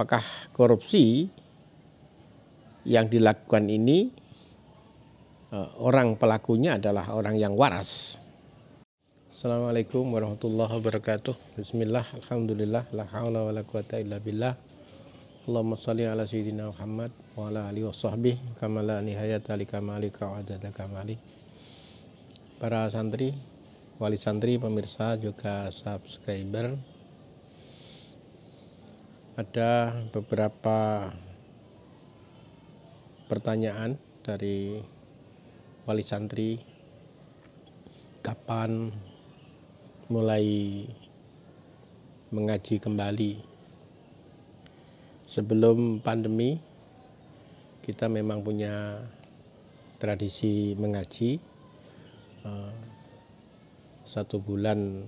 apakah korupsi yang dilakukan ini eh, orang pelakunya adalah orang yang waras. Assalamualaikum warahmatullahi wabarakatuh. Bismillah, alhamdulillah, la haula wa la quwata illa billah. Allahumma salli ala sayyidina Muhammad wa ala alihi wa sahbihi kamala la nihayata li kamali ka kamali. Para santri, wali santri, pemirsa juga subscriber ada beberapa pertanyaan dari wali santri kapan mulai mengaji kembali sebelum pandemi kita memang punya tradisi mengaji eh, satu bulan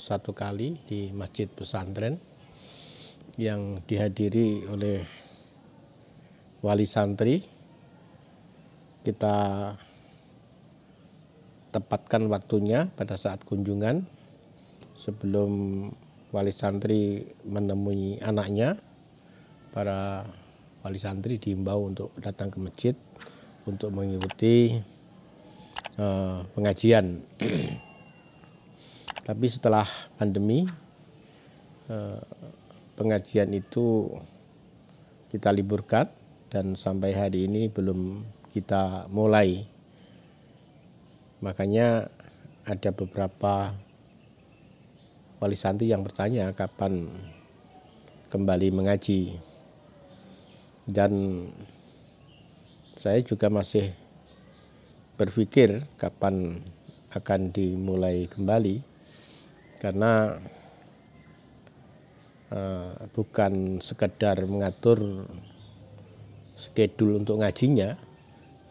satu kali di masjid pesantren yang dihadiri oleh wali santri kita tepatkan waktunya pada saat kunjungan sebelum wali santri menemui anaknya para wali santri diimbau untuk datang ke masjid untuk mengikuti uh, pengajian tapi setelah pandemi eh, pengajian itu kita liburkan dan sampai hari ini belum kita mulai. Makanya ada beberapa wali santri yang bertanya kapan kembali mengaji. Dan saya juga masih berpikir kapan akan dimulai kembali karena Eh, bukan sekedar mengatur schedule untuk ngajinya,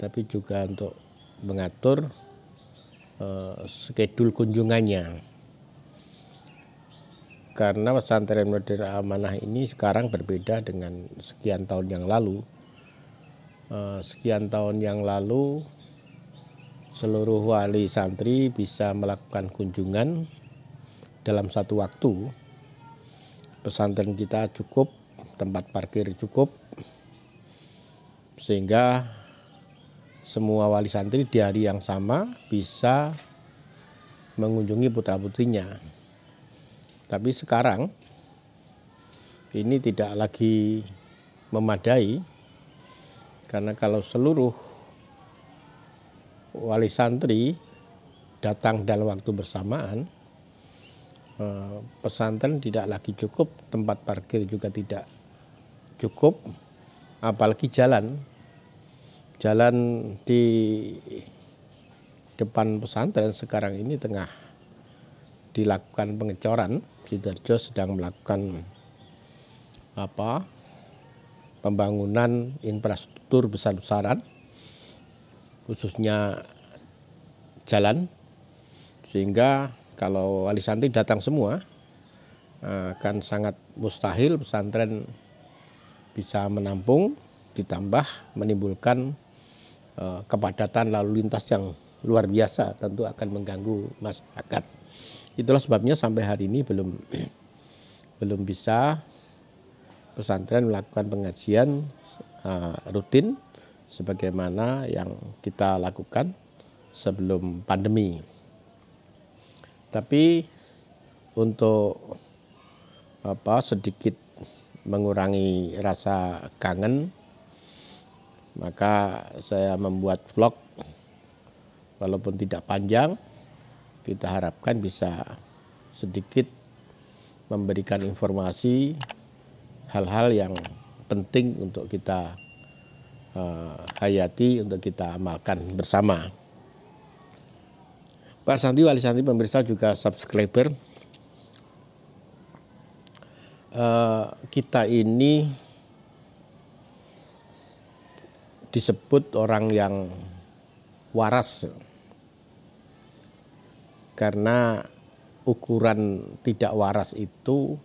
tapi juga untuk mengatur eh, schedule kunjungannya. Karena pesantren modern amanah ini sekarang berbeda dengan sekian tahun yang lalu. Eh, sekian tahun yang lalu, seluruh wali santri bisa melakukan kunjungan dalam satu waktu pesantren kita cukup, tempat parkir cukup, sehingga semua wali santri di hari yang sama bisa mengunjungi putra-putrinya. Tapi sekarang ini tidak lagi memadai karena kalau seluruh wali santri datang dalam waktu bersamaan Eh, pesantren tidak lagi cukup, tempat parkir juga tidak cukup, apalagi jalan. Jalan di depan pesantren sekarang ini tengah dilakukan pengecoran. Sidoarjo sedang melakukan apa? pembangunan infrastruktur besar-besaran khususnya jalan sehingga kalau wali santri datang semua, eh, akan sangat mustahil pesantren bisa menampung, ditambah menimbulkan eh, kepadatan lalu lintas yang luar biasa, tentu akan mengganggu masyarakat. Itulah sebabnya sampai hari ini belum belum bisa pesantren melakukan pengajian eh, rutin sebagaimana yang kita lakukan sebelum pandemi. Tapi untuk apa sedikit mengurangi rasa kangen maka saya membuat vlog walaupun tidak panjang kita harapkan bisa sedikit memberikan informasi hal-hal yang penting untuk kita uh, hayati untuk kita amalkan bersama. Pak Santi, Wali Santi pemirsa juga subscriber. Uh, kita ini disebut orang yang waras karena ukuran tidak waras itu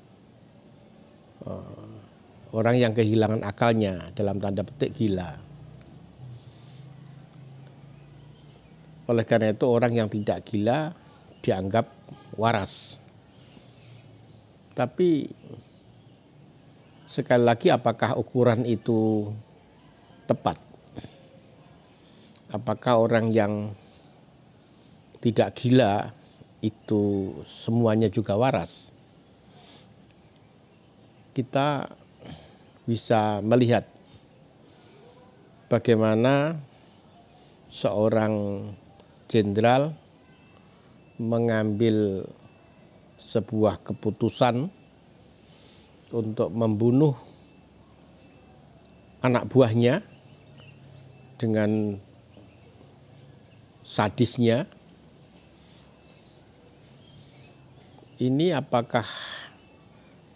uh, orang yang kehilangan akalnya dalam tanda petik gila. Oleh karena itu orang yang tidak gila dianggap waras. Tapi sekali lagi apakah ukuran itu tepat? Apakah orang yang tidak gila itu semuanya juga waras? Kita bisa melihat bagaimana seorang jenderal mengambil sebuah keputusan untuk membunuh anak buahnya dengan sadisnya. Ini apakah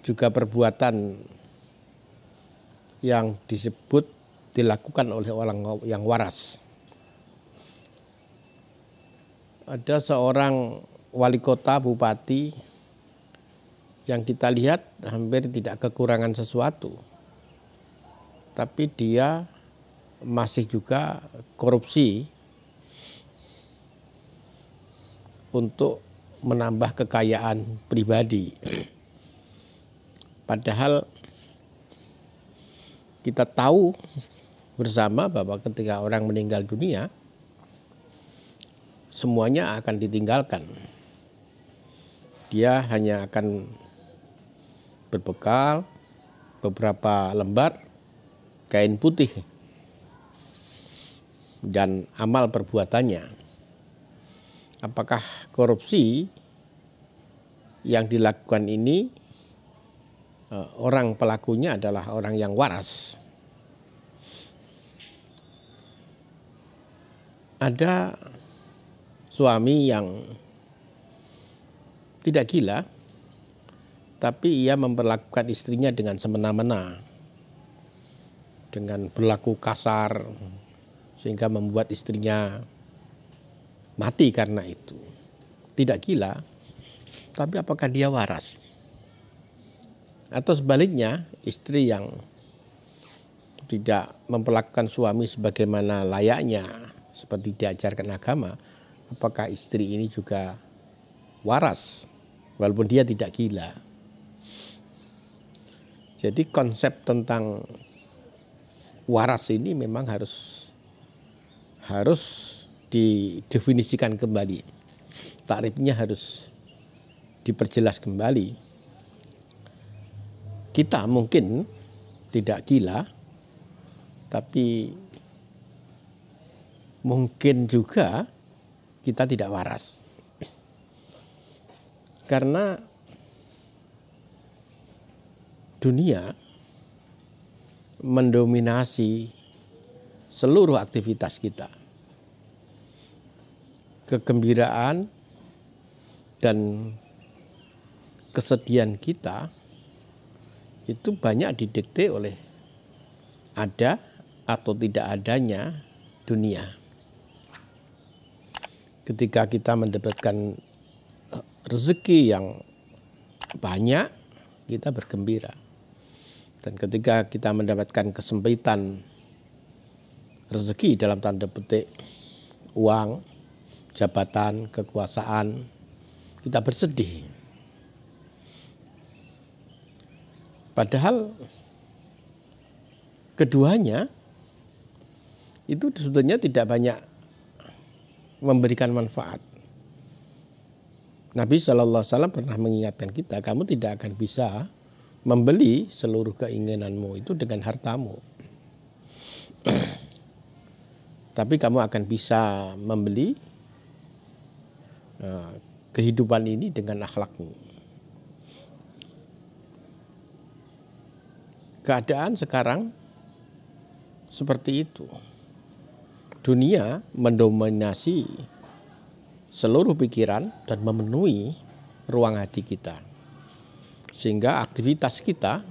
juga perbuatan yang disebut dilakukan oleh orang yang waras? ada seorang wali kota bupati yang kita lihat hampir tidak kekurangan sesuatu. Tapi dia masih juga korupsi untuk menambah kekayaan pribadi. Padahal kita tahu bersama bahwa ketika orang meninggal dunia, semuanya akan ditinggalkan. Dia hanya akan berbekal beberapa lembar kain putih dan amal perbuatannya. Apakah korupsi yang dilakukan ini eh, orang pelakunya adalah orang yang waras? Ada suami yang tidak gila, tapi ia memperlakukan istrinya dengan semena-mena, dengan berlaku kasar, sehingga membuat istrinya mati karena itu. Tidak gila, tapi apakah dia waras? Atau sebaliknya, istri yang tidak memperlakukan suami sebagaimana layaknya, seperti diajarkan agama, apakah istri ini juga waras walaupun dia tidak gila. Jadi konsep tentang waras ini memang harus harus didefinisikan kembali. Tarifnya harus diperjelas kembali. Kita mungkin tidak gila, tapi mungkin juga kita tidak waras. Karena dunia mendominasi seluruh aktivitas kita. Kegembiraan dan kesedihan kita itu banyak didikte oleh ada atau tidak adanya dunia ketika kita mendapatkan rezeki yang banyak, kita bergembira. Dan ketika kita mendapatkan kesempitan rezeki dalam tanda petik uang, jabatan, kekuasaan, kita bersedih. Padahal keduanya itu sebetulnya tidak banyak memberikan manfaat. Nabi SAW pernah mengingatkan kita, kamu tidak akan bisa membeli seluruh keinginanmu itu dengan hartamu. Tapi kamu akan bisa membeli uh, kehidupan ini dengan akhlakmu. Keadaan sekarang seperti itu dunia mendominasi seluruh pikiran dan memenuhi ruang hati kita. Sehingga aktivitas kita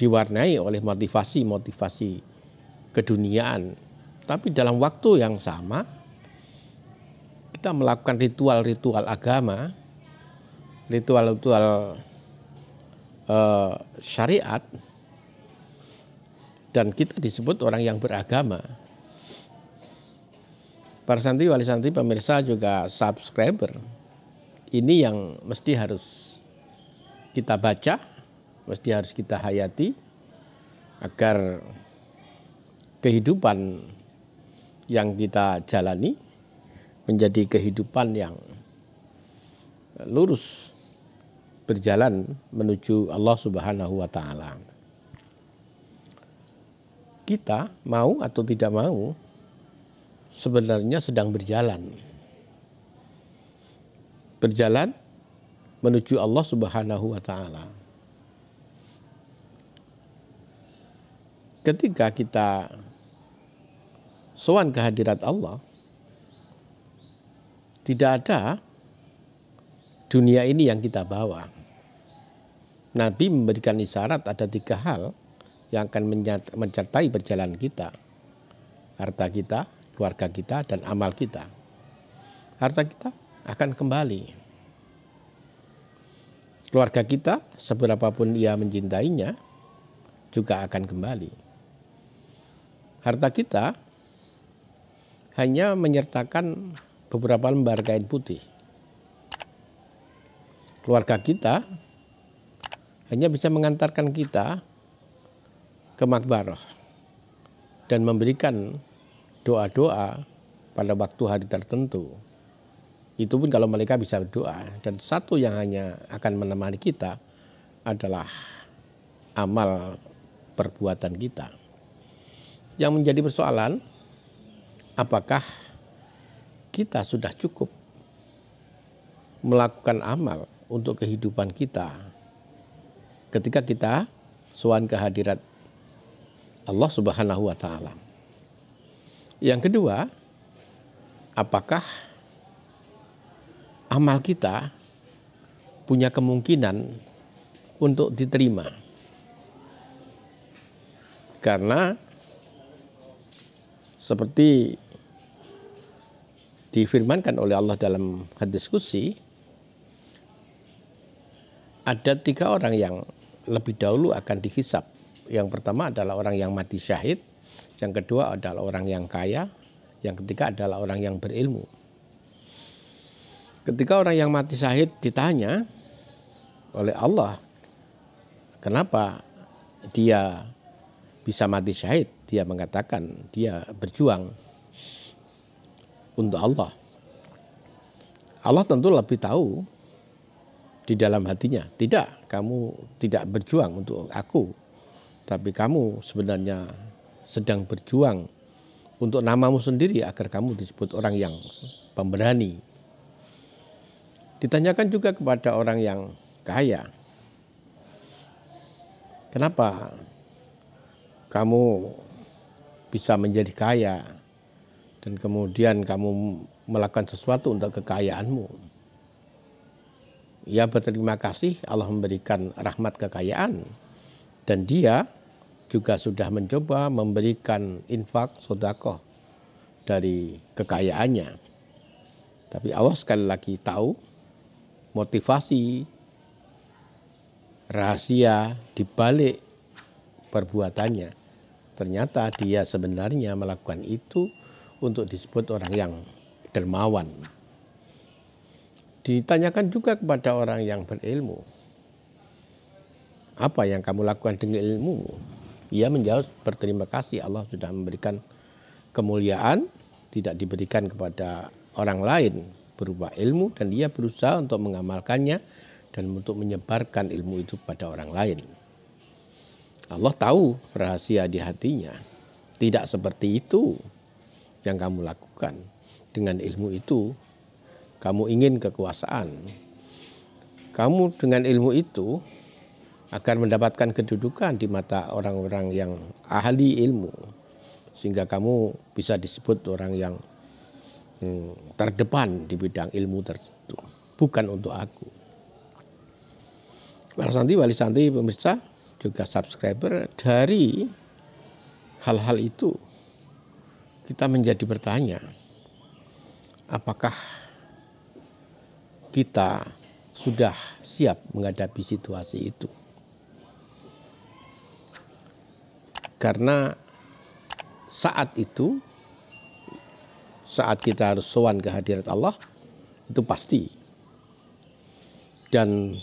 diwarnai oleh motivasi-motivasi keduniaan. Tapi dalam waktu yang sama kita melakukan ritual-ritual agama, ritual-ritual uh, syariat dan kita disebut orang yang beragama. Para santri wali santri pemirsa juga subscriber. Ini yang mesti harus kita baca, mesti harus kita hayati agar kehidupan yang kita jalani menjadi kehidupan yang lurus berjalan menuju Allah Subhanahu wa taala kita mau atau tidak mau sebenarnya sedang berjalan. Berjalan menuju Allah Subhanahu wa taala. Ketika kita sowan kehadirat Allah, tidak ada dunia ini yang kita bawa. Nabi memberikan isyarat ada tiga hal yang akan mencertai perjalanan kita, harta kita, keluarga kita, dan amal kita. Harta kita akan kembali. Keluarga kita, seberapapun ia mencintainya, juga akan kembali. Harta kita hanya menyertakan beberapa lembar kain putih. Keluarga kita hanya bisa mengantarkan kita ke makbarah dan memberikan doa-doa pada waktu hari tertentu. Itu pun kalau mereka bisa berdoa. Dan satu yang hanya akan menemani kita adalah amal perbuatan kita. Yang menjadi persoalan, apakah kita sudah cukup melakukan amal untuk kehidupan kita ketika kita suan kehadirat Allah Subhanahu wa taala. Yang kedua, apakah amal kita punya kemungkinan untuk diterima? Karena seperti difirmankan oleh Allah dalam hadis kursi ada tiga orang yang lebih dahulu akan dihisap yang pertama adalah orang yang mati syahid, yang kedua adalah orang yang kaya, yang ketiga adalah orang yang berilmu. Ketika orang yang mati syahid ditanya oleh Allah, kenapa dia bisa mati syahid? Dia mengatakan dia berjuang untuk Allah. Allah tentu lebih tahu di dalam hatinya. Tidak, kamu tidak berjuang untuk aku, tapi kamu sebenarnya sedang berjuang untuk namamu sendiri agar kamu disebut orang yang pemberani. Ditanyakan juga kepada orang yang kaya, kenapa kamu bisa menjadi kaya dan kemudian kamu melakukan sesuatu untuk kekayaanmu. Ya berterima kasih Allah memberikan rahmat kekayaan dan dia juga sudah mencoba memberikan infak sodako dari kekayaannya. Tapi Allah sekali lagi tahu motivasi rahasia di balik perbuatannya. Ternyata dia sebenarnya melakukan itu untuk disebut orang yang dermawan. Ditanyakan juga kepada orang yang berilmu. Apa yang kamu lakukan dengan ilmu? Ia menjawab berterima kasih Allah sudah memberikan kemuliaan tidak diberikan kepada orang lain berupa ilmu dan ia berusaha untuk mengamalkannya dan untuk menyebarkan ilmu itu pada orang lain. Allah tahu rahasia di hatinya. Tidak seperti itu yang kamu lakukan. Dengan ilmu itu kamu ingin kekuasaan. Kamu dengan ilmu itu akan mendapatkan kedudukan di mata orang-orang yang ahli ilmu sehingga kamu bisa disebut orang yang hmm, terdepan di bidang ilmu tertentu bukan untuk aku Wali Santi Wali Santi pemirsa juga subscriber dari hal-hal itu kita menjadi bertanya apakah kita sudah siap menghadapi situasi itu Karena saat itu saat kita harus sowan ke hadirat Allah itu pasti. Dan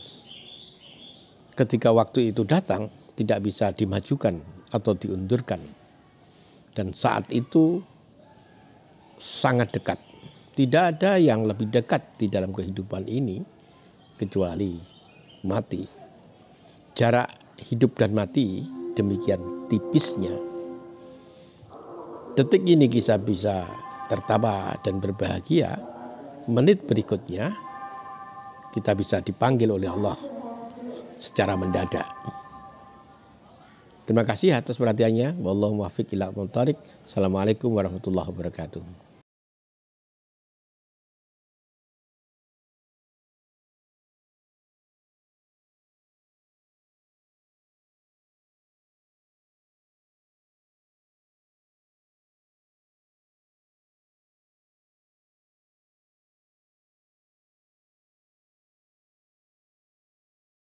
ketika waktu itu datang tidak bisa dimajukan atau diundurkan. Dan saat itu sangat dekat. Tidak ada yang lebih dekat di dalam kehidupan ini kecuali mati. Jarak hidup dan mati demikian tipisnya. Detik ini kisah bisa tertawa dan berbahagia, menit berikutnya kita bisa dipanggil oleh Allah secara mendadak. Terima kasih atas perhatiannya. Wallahu muwaffiq ila Assalamualaikum warahmatullahi wabarakatuh.